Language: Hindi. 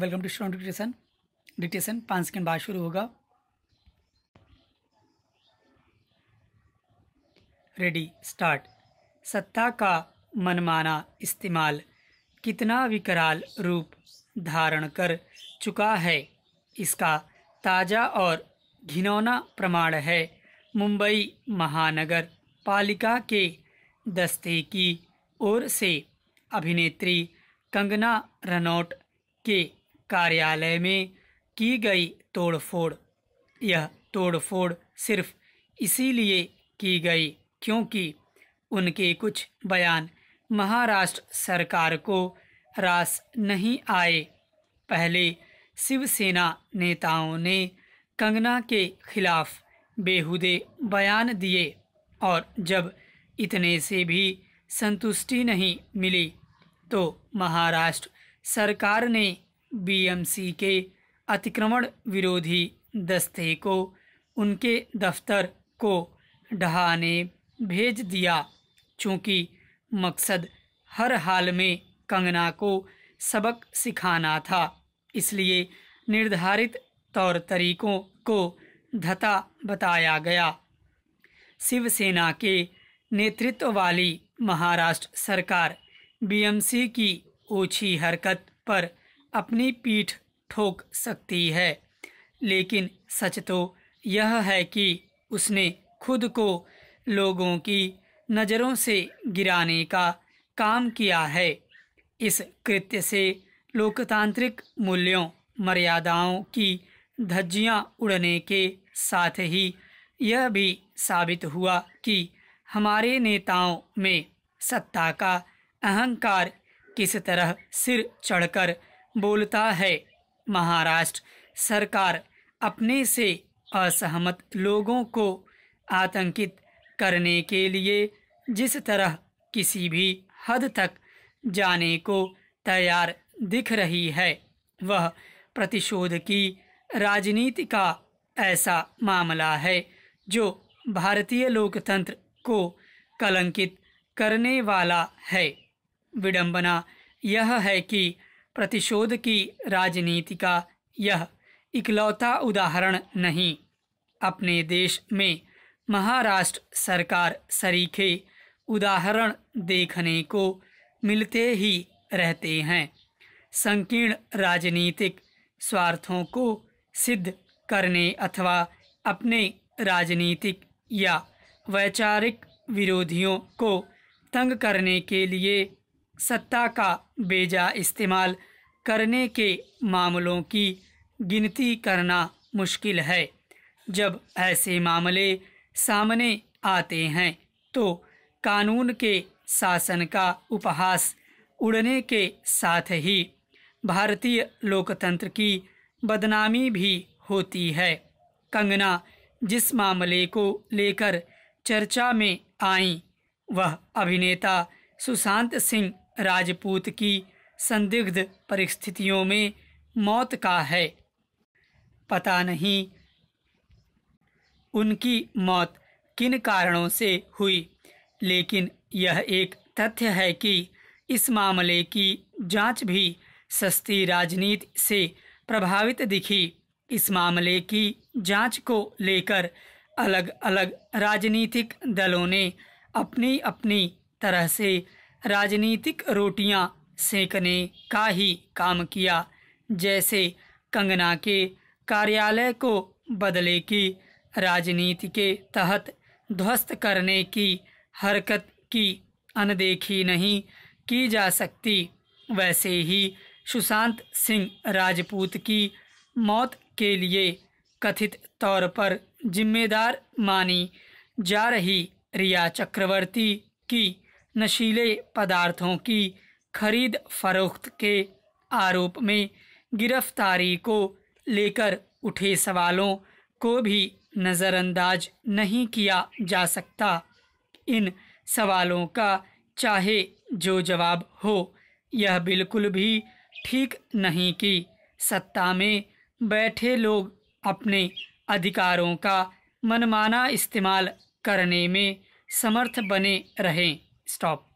welcome to student dictation dictation पाँच सेकेंड बाद शुरू होगा रेडी स्टार्ट सत्ता का मनमाना इस्तेमाल कितना विकराल रूप धारण कर चुका है इसका ताज़ा और घिनौना प्रमाण है मुंबई महानगर पालिका के दस्ते की ओर से अभिनेत्री कंगना रनौट के कार्यालय में की गई तोड़फोड़ यह तोड़फोड़ सिर्फ इसीलिए की गई क्योंकि उनके कुछ बयान महाराष्ट्र सरकार को रास नहीं आए पहले शिवसेना नेताओं ने कंगना के खिलाफ बेहुदे बयान दिए और जब इतने से भी संतुष्टि नहीं मिली तो महाराष्ट्र सरकार ने बीएमसी के अतिक्रमण विरोधी दस्ते को उनके दफ्तर को ढहाने भेज दिया चूँकि मकसद हर हाल में कंगना को सबक सिखाना था इसलिए निर्धारित तौर तरीकों को धता बताया गया शिवसेना के नेतृत्व वाली महाराष्ट्र सरकार बीएमसी की ओछी हरकत पर अपनी पीठ ठोक सकती है लेकिन सच तो यह है कि उसने खुद को लोगों की नज़रों से गिराने का काम किया है इस कृत्य से लोकतांत्रिक मूल्यों मर्यादाओं की धज्जियां उड़ने के साथ ही यह भी साबित हुआ कि हमारे नेताओं में सत्ता का अहंकार किस तरह सिर चढ़कर बोलता है महाराष्ट्र सरकार अपने से असहमत लोगों को आतंकित करने के लिए जिस तरह किसी भी हद तक जाने को तैयार दिख रही है वह प्रतिशोध की राजनीति का ऐसा मामला है जो भारतीय लोकतंत्र को कलंकित करने वाला है विडंबना यह है कि प्रतिशोध की राजनीति का यह इकलौता उदाहरण नहीं अपने देश में महाराष्ट्र सरकार सरीखे उदाहरण देखने को मिलते ही रहते हैं संकीर्ण राजनीतिक स्वार्थों को सिद्ध करने अथवा अपने राजनीतिक या वैचारिक विरोधियों को तंग करने के लिए सत्ता का बेजा इस्तेमाल करने के मामलों की गिनती करना मुश्किल है जब ऐसे मामले सामने आते हैं तो कानून के शासन का उपहास उड़ने के साथ ही भारतीय लोकतंत्र की बदनामी भी होती है कंगना जिस मामले को लेकर चर्चा में आई वह अभिनेता सुशांत सिंह राजपूत की संदिग्ध परिस्थितियों में मौत का है पता नहीं उनकी मौत किन कारणों से हुई लेकिन यह एक तथ्य है कि इस मामले की जांच भी सस्ती राजनीति से प्रभावित दिखी इस मामले की जांच को लेकर अलग अलग राजनीतिक दलों ने अपनी अपनी तरह से राजनीतिक रोटियां सेकने का ही काम किया जैसे कंगना के कार्यालय को बदले की राजनीति के तहत ध्वस्त करने की हरकत की अनदेखी नहीं की जा सकती वैसे ही सुशांत सिंह राजपूत की मौत के लिए कथित तौर पर जिम्मेदार मानी जा रही रिया चक्रवर्ती की नशीले पदार्थों की खरीद फरोख्त के आरोप में गिरफ्तारी को लेकर उठे सवालों को भी नज़रअंदाज नहीं किया जा सकता इन सवालों का चाहे जो जवाब हो यह बिल्कुल भी ठीक नहीं कि सत्ता में बैठे लोग अपने अधिकारों का मनमाना इस्तेमाल करने में समर्थ बने रहें stop